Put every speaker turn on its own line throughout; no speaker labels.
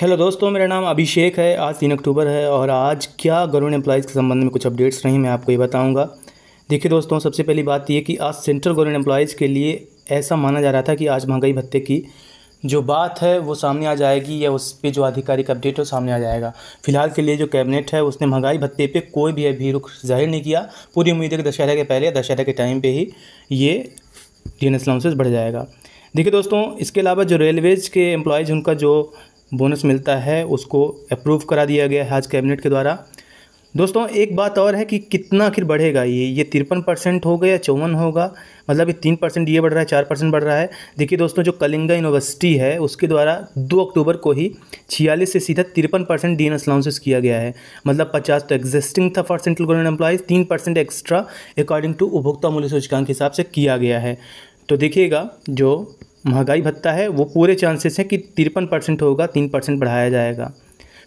hello दोस्तों मेरा नाम अभिषेक है आज तीन अक्टूबर है और आज क्या गवर्नमेंट एम्प्लॉयज़ के संबंध में कुछ अपडेट्स रही मैं आपको ये बताऊंगा देखिए दोस्तों सबसे पहली बात तो ये कि आज सेंट्रल गवर्नमेंट एम्प्लॉयज़ के लिए ऐसा माना जा रहा था कि आज महंगाई भत्ते की जो बात है वो सामने आ जाएगी या उस पर जो आधिकारिक अपडेट है सामने आ जाएगा फिलहाल के लिए जो कैबिनेट है उसने महंगाई भत्ते पर कोई भी अभी रुख जाहिर नहीं किया पूरी उम्मीद है कि दशहरा के पहले दशहरा के टाइम पर ही ये डी एन बढ़ जाएगा देखिए दोस्तों इसके अलावा जो रेलवेज़ के एम्प्लॉयज़ उनका जो बोनस मिलता है उसको अप्रूव करा दिया गया है आज कैबिनेट के द्वारा दोस्तों एक बात और है कि कितना आखिर बढ़ेगा ये ये तिरपन परसेंट होगा या चौवन होगा मतलब ये तीन परसेंट ये बढ़ रहा है चार परसेंट बढ़ रहा है देखिए दोस्तों जो कलिंगा यूनिवर्सिटी है उसके द्वारा दो अक्टूबर को ही छियालीस से सीधा तिरपन परसेंट डी एन किया गया है मतलब पचास तो एग्जिस्टिंग था फॉर सेंट्रल गवर्नमेंट एम्प्लॉयज़ तीन परसेंट एक्स्ट्रा अकॉर्डिंग टू उपभोक्ता मूल्य सूचकांक के हिसाब से किया गया है तो देखिएगा जो महंगाई भत्ता है वो पूरे चांसेस हैं कि तिरपन परसेंट होगा तीन परसेंट बढ़ाया जाएगा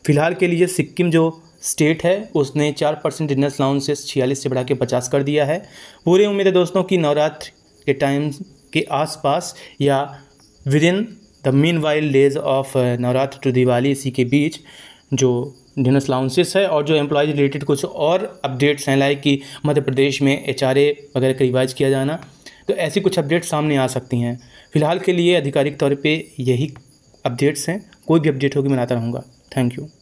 फिलहाल के लिए सिक्किम जो स्टेट है उसने चार परसेंट डिनर्स लाउंज छियालीस से बढ़ा के पचास कर दिया है पूरी उम्मीद है दोस्तों कि नवरात्र के टाइम के आसपास या within the mean while days of Navratri to Diwali इसी के बीच जो डिनर्स लाउंसेस है और जो एम्प्लॉयज रिलेटेड कुछ और अपडेट्स हैं लाइक कि मध्य प्रदेश में एच वगैरह का रिवाइज किया जाना तो ऐसी कुछ अपडेट्स सामने आ सकती हैं फिलहाल के लिए आधिकारिक तौर पर यही अपडेट्स हैं कोई भी अपडेट होगी मैं आता रहूँगा थैंक यू